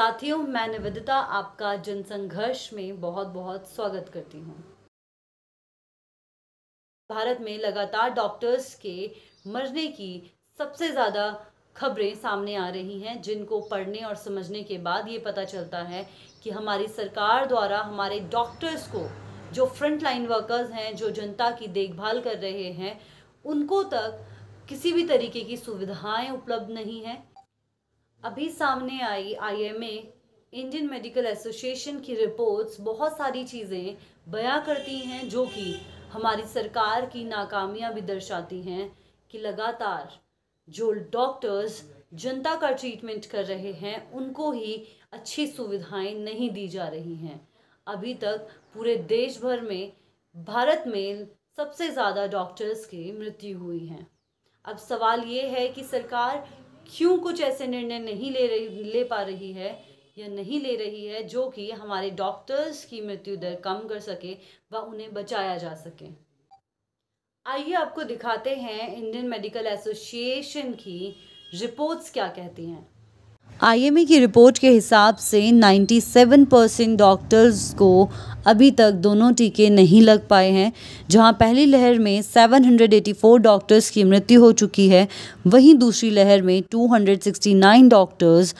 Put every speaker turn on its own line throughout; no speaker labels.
साथियों मैं निवेदिता आपका जनसंघर्ष में बहुत बहुत स्वागत करती हूँ भारत में लगातार डॉक्टर्स के मरने की सबसे ज़्यादा खबरें सामने आ रही हैं जिनको पढ़ने और समझने के बाद ये पता चलता है कि हमारी सरकार द्वारा हमारे डॉक्टर्स को जो फ्रंट लाइन वर्कर्स हैं जो जनता की देखभाल कर रहे हैं उनको तक किसी भी तरीके की सुविधाएं उपलब्ध नहीं हैं अभी सामने आई आईएमए इंडियन मेडिकल एसोसिएशन की रिपोर्ट्स बहुत सारी चीज़ें बयां करती हैं जो कि हमारी सरकार की नाकामियां भी दर्शाती हैं कि लगातार जो डॉक्टर्स जनता का ट्रीटमेंट कर रहे हैं उनको ही अच्छी सुविधाएं नहीं दी जा रही हैं अभी तक पूरे देश भर में भारत में सबसे ज़्यादा डॉक्टर्स की मृत्यु हुई हैं अब सवाल ये है कि सरकार क्यों कुछ ऐसे निर्णय नहीं ले रही ले पा रही है या नहीं ले रही है जो कि हमारे डॉक्टर्स की मृत्यु दर कम कर सके व उन्हें बचाया जा सके आइए आपको दिखाते हैं इंडियन मेडिकल एसोसिएशन की रिपोर्ट्स क्या कहती हैं आईएमए की रिपोर्ट के हिसाब से 97 परसेंट डॉक्टर्स को अभी तक दोनों टीके नहीं लग पाए हैं जहां पहली लहर में 784 डॉक्टर्स की मृत्यु हो चुकी है वहीं दूसरी लहर में 269 डॉक्टर्स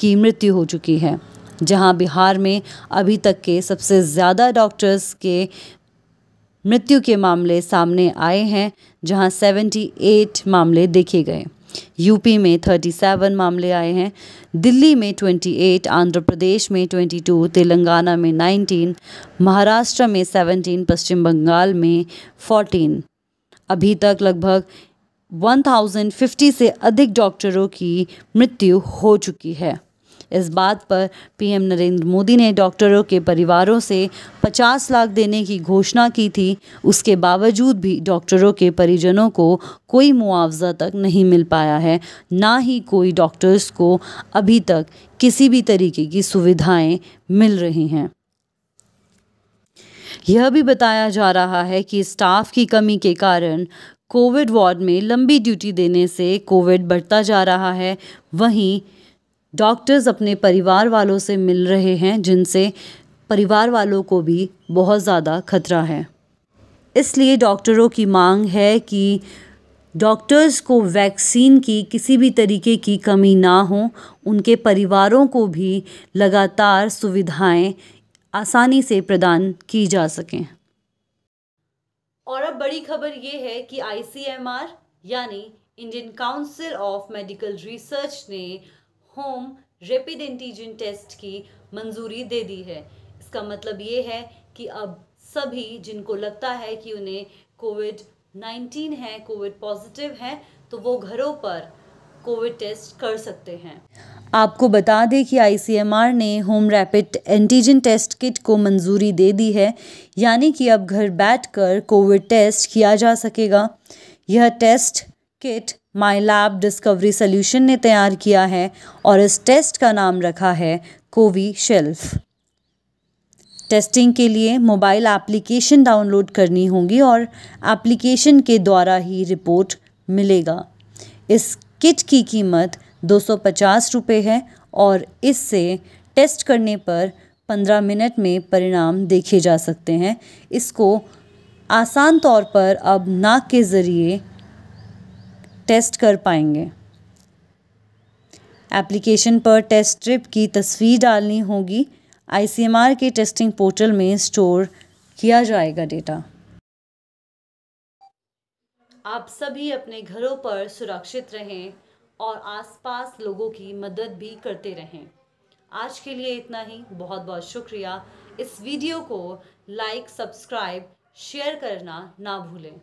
की मृत्यु हो चुकी है जहां बिहार में अभी तक के सबसे ज़्यादा डॉक्टर्स के मृत्यु के मामले सामने आए हैं जहां 78 मामले देखे गए यूपी में 37 मामले आए हैं दिल्ली में 28, आंध्र प्रदेश में 22, तेलंगाना में 19, महाराष्ट्र में 17, पश्चिम बंगाल में 14। अभी तक लगभग 1050 से अधिक डॉक्टरों की मृत्यु हो चुकी है इस बात पर पीएम नरेंद्र मोदी ने डॉक्टरों के परिवारों से 50 लाख देने की घोषणा की थी उसके बावजूद भी डॉक्टरों के परिजनों को कोई मुआवजा तक नहीं मिल पाया है ना ही कोई डॉक्टर्स को अभी तक किसी भी तरीके की सुविधाएं मिल रही हैं यह भी बताया जा रहा है कि स्टाफ की कमी के कारण कोविड वार्ड में लंबी ड्यूटी देने से कोविड बढ़ता जा रहा है वहीं डॉक्टर्स अपने परिवार वालों से मिल रहे हैं जिनसे परिवार वालों को भी बहुत ज़्यादा खतरा है इसलिए डॉक्टरों की मांग है कि डॉक्टर्स को वैक्सीन की किसी भी तरीके की कमी ना हो उनके परिवारों को भी लगातार सुविधाएं आसानी से प्रदान की जा सकें और अब बड़ी खबर ये है कि आईसीएमआर यानी Indian Council of Medical Research ने होम रेपिड एंटीजन टेस्ट की मंजूरी दे दी है इसका मतलब ये है कि अब सभी जिनको लगता है कि उन्हें कोविड नाइन्टीन है कोविड पॉजिटिव है तो वो घरों पर कोविड टेस्ट कर सकते हैं आपको बता दें कि आईसीएमआर ने home rapid antigen test kit को मंजूरी दे दी है यानी कि अब घर बैठकर कोविड टेस्ट किया जा सकेगा यह test kit my lab discovery solution ने तैयार किया है और इस टेस्ट का नाम रखा है कोवी शेल्फ टेस्टिंग के लिए मोबाइल एप्लीकेशन डाउनलोड करनी होगी और एप्लीकेशन के द्वारा ही रिपोर्ट मिलेगा इस किट की कीमत दो सौ पचास रुपये है और इससे टेस्ट करने पर पंद्रह मिनट में परिणाम देखे जा सकते हैं इसको आसान तौर पर अब नाक के ज़रिए टेस्ट कर पाएंगे एप्लीकेशन पर टेस्ट ट्रिप की तस्वीर डालनी होगी आईसीएमआर के टेस्टिंग पोर्टल में स्टोर किया जाएगा डेटा आप सभी अपने घरों पर सुरक्षित रहें और आसपास लोगों की मदद भी करते रहें आज के लिए इतना ही बहुत बहुत शुक्रिया इस वीडियो को लाइक सब्सक्राइब शेयर करना ना भूलें